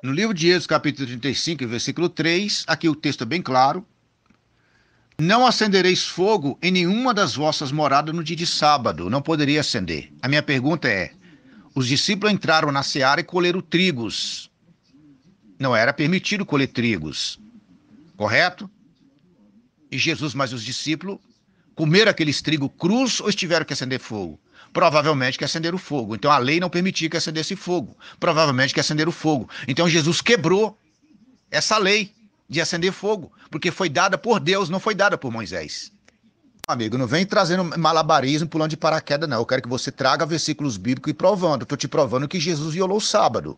No livro de Êxodo, capítulo 35, versículo 3, aqui o texto é bem claro. Não acendereis fogo em nenhuma das vossas moradas no dia de sábado, não poderia acender. A minha pergunta é: os discípulos entraram na seara e colheram trigos. Não era permitido colher trigos, correto? E Jesus mais os discípulos comeram aqueles trigo cruz ou tiveram que acender fogo? Provavelmente que acenderam o fogo. Então a lei não permitia que acendesse fogo. Provavelmente que acenderam o fogo. Então Jesus quebrou essa lei de acender fogo, porque foi dada por Deus, não foi dada por Moisés. Amigo, não vem trazendo malabarismo pulando de paraquedas, não. Eu quero que você traga versículos bíblicos e provando. Estou te provando que Jesus violou o sábado.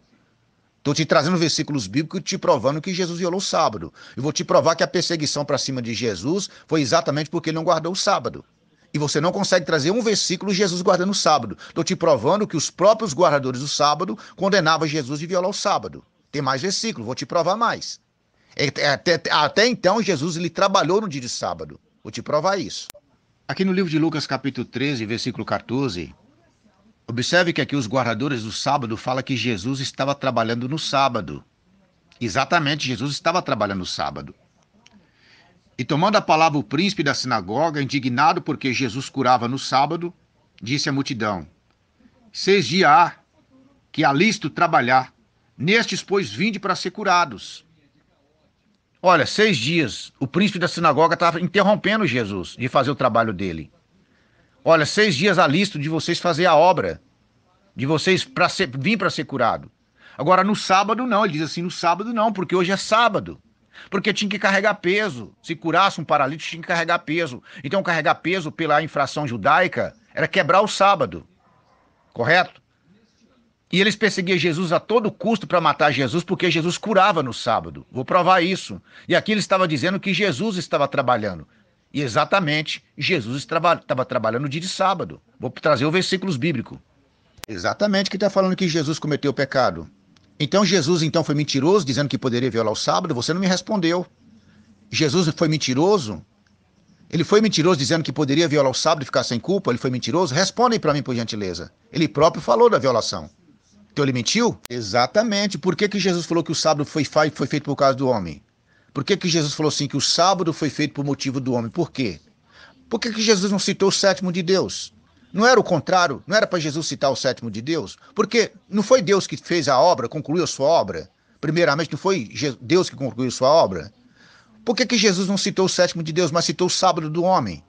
Estou te trazendo versículos bíblicos te provando que Jesus violou o sábado. Eu vou te provar que a perseguição para cima de Jesus foi exatamente porque ele não guardou o sábado. E você não consegue trazer um versículo Jesus guardando o sábado. Estou te provando que os próprios guardadores do sábado condenavam Jesus de violar o sábado. Tem mais versículo, vou te provar mais. É, é, até, até então, Jesus ele trabalhou no dia de sábado. Vou te provar isso. Aqui no livro de Lucas, capítulo 13, versículo 14, Observe que aqui os guardadores do sábado fala que Jesus estava trabalhando no sábado. Exatamente, Jesus estava trabalhando no sábado. E tomando a palavra o príncipe da sinagoga, indignado porque Jesus curava no sábado, disse à multidão: Seis dias há que há listo trabalhar, nestes, pois, vinde para ser curados. Olha, seis dias, o príncipe da sinagoga estava interrompendo Jesus de fazer o trabalho dele. Olha, seis dias a listo de vocês fazer a obra, de vocês para vir para ser curado. Agora, no sábado, não. Ele diz assim: no sábado, não, porque hoje é sábado. Porque tinha que carregar peso. Se curasse um paralítico, tinha que carregar peso. Então, carregar peso pela infração judaica era quebrar o sábado. Correto? E eles perseguiam Jesus a todo custo para matar Jesus, porque Jesus curava no sábado. Vou provar isso. E aqui ele estava dizendo que Jesus estava trabalhando. E exatamente, Jesus estava trabalhando no dia de sábado. Vou trazer o versículo bíblico. Exatamente que está falando que Jesus cometeu o pecado. Então Jesus então foi mentiroso, dizendo que poderia violar o sábado. Você não me respondeu. Jesus foi mentiroso? Ele foi mentiroso dizendo que poderia violar o sábado e ficar sem culpa? Ele foi mentiroso? Respondem para mim, por gentileza. Ele próprio falou da violação. Então ele mentiu? Exatamente. Por que, que Jesus falou que o sábado foi, foi feito por causa do homem? Por que, que Jesus falou assim que o sábado foi feito por motivo do homem? Por quê? Por que, que Jesus não citou o sétimo de Deus? Não era o contrário? Não era para Jesus citar o sétimo de Deus? Porque não foi Deus que fez a obra, concluiu a sua obra? Primeiramente, não foi Deus que concluiu sua obra? Por que, que Jesus não citou o sétimo de Deus, mas citou o sábado do homem?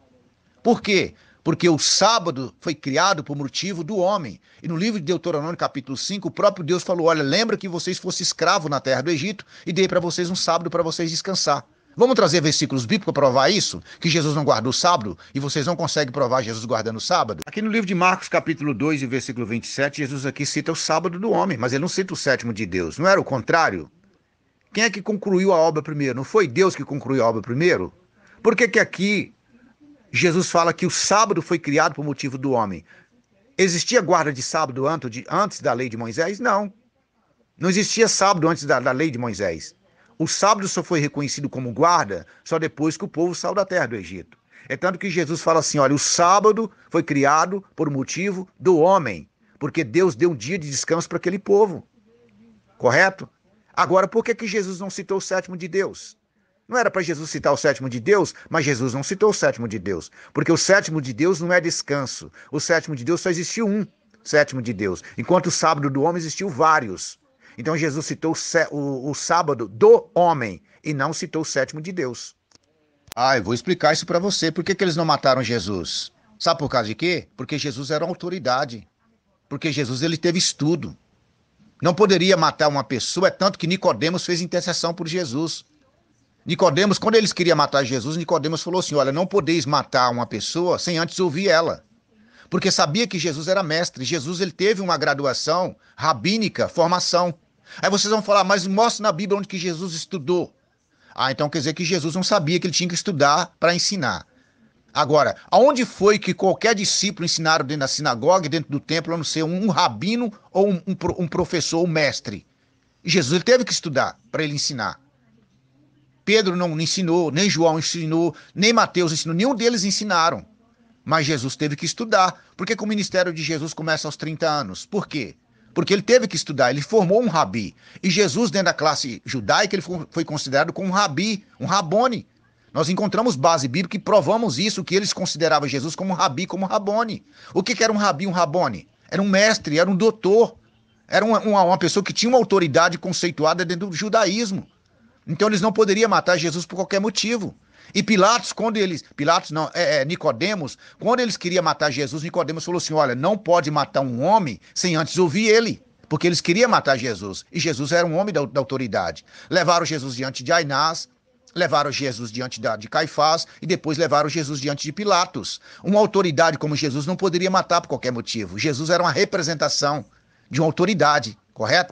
Por quê? porque o sábado foi criado por motivo do homem. E no livro de Deuteronômio, capítulo 5, o próprio Deus falou: Olha, lembra que vocês fossem escravos na terra do Egito e dei para vocês um sábado para vocês descansar. Vamos trazer versículos bíblicos para provar isso? Que Jesus não guardou o sábado e vocês não conseguem provar Jesus guardando o sábado? Aqui no livro de Marcos, capítulo 2, versículo 27, Jesus aqui cita o sábado do homem, mas ele não cita o sétimo de Deus. Não era o contrário? Quem é que concluiu a obra primeiro? Não foi Deus que concluiu a obra primeiro? Por que, que aqui Jesus fala que o sábado foi criado por motivo do homem. Existia guarda de sábado antes da lei de Moisés? Não. Não existia sábado antes da, da lei de Moisés. O sábado só foi reconhecido como guarda só depois que o povo saiu da terra do Egito. É tanto que Jesus fala assim: olha, o sábado foi criado por motivo do homem, porque Deus deu um dia de descanso para aquele povo. Correto? Agora, por que, que Jesus não citou o sétimo de Deus? Não era para Jesus citar o sétimo de Deus, mas Jesus não citou o sétimo de Deus, porque o sétimo de Deus não é descanso. O sétimo de Deus só existiu um sétimo de Deus, enquanto o sábado do homem existiu vários. Então Jesus citou o, sábado do homem e não citou o sétimo de Deus. Ah, eu vou explicar isso para você. Por que, que eles não mataram Jesus? Sabe por causa de quê? Porque Jesus era uma autoridade. Porque Jesus ele teve estudo. Não poderia matar uma pessoa, é tanto que Nicodemos fez intercessão por Jesus. Nicodemos, quando eles queriam matar Jesus, Nicodemos falou assim: "Olha, não podeis matar uma pessoa sem antes ouvir ela". Porque sabia que Jesus era mestre, Jesus ele teve uma graduação rabínica, formação. Aí vocês vão falar: "Mas mostra na Bíblia onde que Jesus estudou". Ah, então quer dizer que Jesus não sabia que ele tinha que estudar para ensinar. Agora, aonde foi que qualquer discípulo ensinaram dentro da sinagoga, dentro do templo, a não ser um rabino ou um, um, um professor, um mestre? Jesus teve que estudar para ele ensinar. Pedro não ensinou, nem João ensinou, nem Mateus ensinou, nenhum deles ensinaram. Mas Jesus teve que estudar. Por que, que o ministério de Jesus começa aos 30 anos? Por quê? Porque ele teve que estudar, ele formou um rabi. E Jesus, dentro da classe judaica, ele foi considerado como um rabi, um rabone. Nós encontramos base bíblica e provamos isso, que eles consideravam Jesus como rabi, como rabone. O que, que era um rabi, um rabone? Era um mestre, era um doutor, era uma, uma, uma pessoa que tinha uma autoridade conceituada dentro do judaísmo. Então eles não poderiam matar Jesus por qualquer motivo. E Pilatos, quando eles. Pilatos não, é, é Nicodemos, quando eles queriam matar Jesus, Nicodemos falou assim: olha, não pode matar um homem sem antes ouvir ele. Porque eles queriam matar Jesus. E Jesus era um homem da, da autoridade. Levaram Jesus diante de Ainás, levaram Jesus diante da, de Caifás e depois levaram Jesus diante de Pilatos. Uma autoridade como Jesus não poderia matar por qualquer motivo. Jesus era uma representação de uma autoridade, correto?